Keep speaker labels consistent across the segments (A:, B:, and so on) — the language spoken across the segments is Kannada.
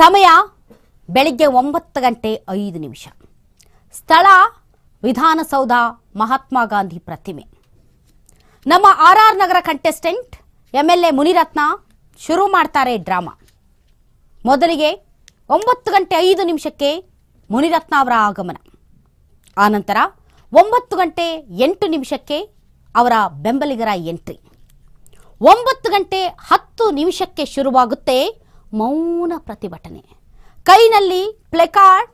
A: ಸಮಯ ಬೆಳಿಗ್ಗೆ ಒಂಬತ್ತು ಗಂಟೆ ಐದು ನಿಮಿಷ ಸ್ಥಳ ವಿಧಾನಸೌಧ ಮಹಾತ್ಮ ಗಾಂಧಿ ಪ್ರತಿಮೆ ನಮ್ಮ R R Nagar contestant M L A Munirathna ಶುರು ಮಾಡ್ತಾರೆ ಡ್ರಾಮಾ ಮೊದಲಿಗೆ ಒಂಬತ್ತು ಗಂಟೆ ಐದು ನಿಮಿಷಕ್ಕೆ ಮುನಿರತ್ನ ಅವರ ಆಗಮನ ಆನಂತರ ಒಂಬತ್ತು ಗಂಟೆ ಎಂಟು ನಿಮಿಷಕ್ಕೆ ಅವರ ಬೆಂಬಲಿಗರ ಎಂಟ್ರಿ ಒಂಬತ್ತು ಗಂಟೆ ಹತ್ತು ನಿಮಿಷಕ್ಕೆ ಶುರುವಾಗುತ್ತೆ ಮೌನ ಪ್ರತಿಭಟನೆ ಕೈನಲ್ಲಿ ಪ್ಲೇಕಾರ್ಡ್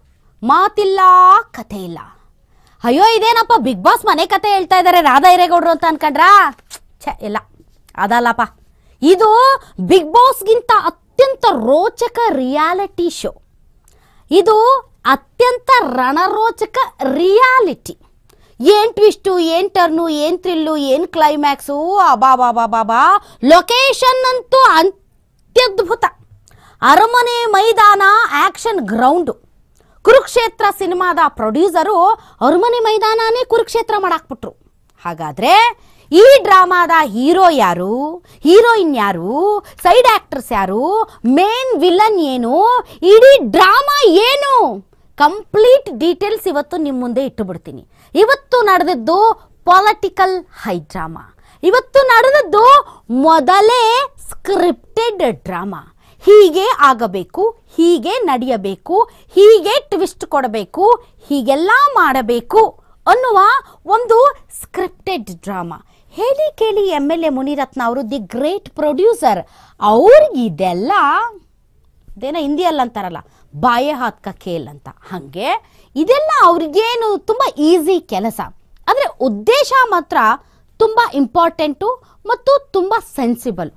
A: ಮಾತಿಲ್ಲ ಕತೆ ಇಲ್ಲ ಅಯ್ಯೋ ಇದೇನಪ್ಪ ಬಿಗ್ ಬಾಸ್ ಮನೆ ಕತೆ ಹೇಳ್ತಾ ಇದ್ದಾರೆ ರಾಧಾ ಹಿರೇಗೌಡರು ಅಂತ ಅನ್ಕಂಡ್ರಾ ಛೆ ಇಲ್ಲ ಅದಲ್ಲಪ್ಪ ಇದು ಬಿಗ್ ಬಾಸ್ಗಿಂತ ಅತ್ಯಂತ ರೋಚಕ ರಿಯಾಲಿಟಿ ಶೋ ಇದು ಅತ್ಯಂತ ರಣರೋಚಕ ರಿಯಾಲಿಟಿ ಏನು ಟ್ವಿಸ್ಟು ಏನು ಟರ್ನು ಏನು ಥ್ರಿಲ್ಲು ಏನು ಕ್ಲೈಮ್ಯಾಕ್ಸು ಅಬಾ ಬಾಬಾ ಬಾಬಾ ಲೊಕೇಶನ್ ಅಂತೂ ಅತ್ಯದ್ಭುತ ಅರಮನೆ ಮೈದಾನ ಆಕ್ಷನ್ ಗ್ರೌಂಡ್ ಕುರುಕ್ಷೇತ್ರ ಸಿನಿಮಾದ ಪ್ರೊಡ್ಯೂಸರು ಅರಮನೆ ಮೈದಾನನೇ ಕುರುಕ್ಷೇತ್ರ ಮಾಡಾಕ್ಬಿಟ್ರು ಹಾಗಾದರೆ ಈ ಡ್ರಾಮಾದ ಹೀರೋ ಯಾರು ಹೀರೋಯಿನ್ ಯಾರು ಸೈಡ್ ಆಕ್ಟರ್ಸ್ ಯಾರು ಮೇನ್ ವಿಲನ್ ಏನು ಇಡೀ ಡ್ರಾಮಾ ಏನು ಕಂಪ್ಲೀಟ್ ಡೀಟೇಲ್ಸ್ ಇವತ್ತು ನಿಮ್ಮ ಮುಂದೆ ಇಟ್ಟುಬಿಡ್ತೀನಿ ಇವತ್ತು ನಡೆದದ್ದು ಪೊಲಿಟಿಕಲ್ ಹೈ ಡ್ರಾಮಾ ಇವತ್ತು ನಡೆದದ್ದು ಮೊದಲೇ ಸ್ಕ್ರಿಪ್ಟೆಡ್ ಡ್ರಾಮಾ ಹೀಗೆ ಆಗಬೇಕು ಹೀಗೆ ನಡೆಯಬೇಕು ಹೀಗೆ ಟ್ವಿಸ್ಟ್ ಕೊಡಬೇಕು ಹೀಗೆಲ್ಲ ಮಾಡಬೇಕು ಅನ್ನುವ ಒಂದು ಸ್ಕ್ರಿಪ್ಟೆಡ್ ಡ್ರಾಮಾ ಹೇಳಿ ಕೇಳಿ ಎಮ್ ಎಲ್ ಎ ಮುನಿರತ್ನ ಅವರು ದಿ ಗ್ರೇಟ್ ಪ್ರೊಡ್ಯೂಸರ್ ಅವ್ರಿಗಿದೆಲ್ಲ ಇದೇನೋ ಅಲ್ಲ ಅಂತಾರಲ್ಲ ಬಾಯ ಹಾತ್ಕ ಕೇಲ್ ಅಂತ ಹಾಗೆ ಇದೆಲ್ಲ ಅವ್ರಿಗೇನು ತುಂಬ ಈಸಿ ಕೆಲಸ ಆದರೆ ಉದ್ದೇಶ ಮಾತ್ರ ತುಂಬ ಇಂಪಾರ್ಟೆಂಟು ಮತ್ತು ತುಂಬ ಸೆನ್ಸಿಬಲ್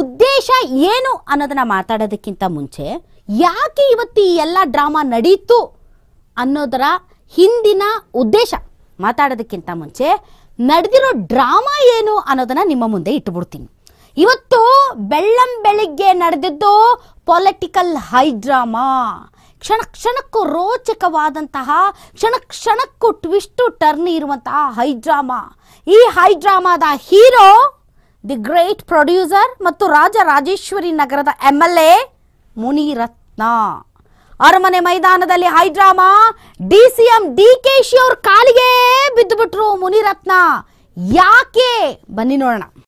A: ಉದ್ದೇಶ ಏನು ಅನ್ನೋದನ್ನ ಮಾತಾಡೋದಕ್ಕಿಂತ ಮುಂಚೆ ಯಾಕೆ ಇವತ್ತು ಈ ಎಲ್ಲ ಡ್ರಾಮಾ ನಡೀತು ಅನ್ನೋದರ ಹಿಂದಿನ ಉದ್ದೇಶ ಮಾತಾಡೋದಕ್ಕಿಂತ ಮುಂಚೆ ನಡೆದಿರೋ ಡ್ರಾಮಾ ಏನು ಅನ್ನೋದನ್ನ ನಿಮ್ಮ ಮುಂದೆ ಇಟ್ಟುಬಿಡ್ತೀನಿ ಇವತ್ತು ಬೆಳ್ಳಂ ಬೆಳಿಗ್ಗೆ ನಡೆದಿದ್ದು ಪೊಲಿಟಿಕಲ್ ಹೈ ಡ್ರಾಮಾ ಕ್ಷಣ ಕ್ಷಣಕ್ಕೂ ರೋಚಕವಾದಂತಹ ಕ್ಷಣ ಕ್ಷಣಕ್ಕೂ ಟ್ವಿಸ್ಟು ಟರ್ನ್ ಇರುವಂತಹ ಹೈ ಡ್ರಾಮಾ ಈ ಹೈ ಡ್ರಾಮಾದ ಹೀರೋ ದಿ ಗ್ರೇಟ್ ಪ್ರೊಡ್ಯೂಸರ್ ಮತ್ತು ರಾಜ ರಾಜೇಶ್ವರಿ ನಗರದ ಎಂ ಎಲ್ ಎ ಮುನಿರತ್ನ ಅರಮನೆ ಮೈದಾನದಲ್ಲಿ high drama D C M D K ಶಿ ಅವ್ರ ಕಾಲಿಗೆ ಬಿದ್ದು ಬಿಟ್ರು ಮುನಿರತ್ನ ಯಾಕೆ ಬನ್ನಿ ನೋಡೋಣ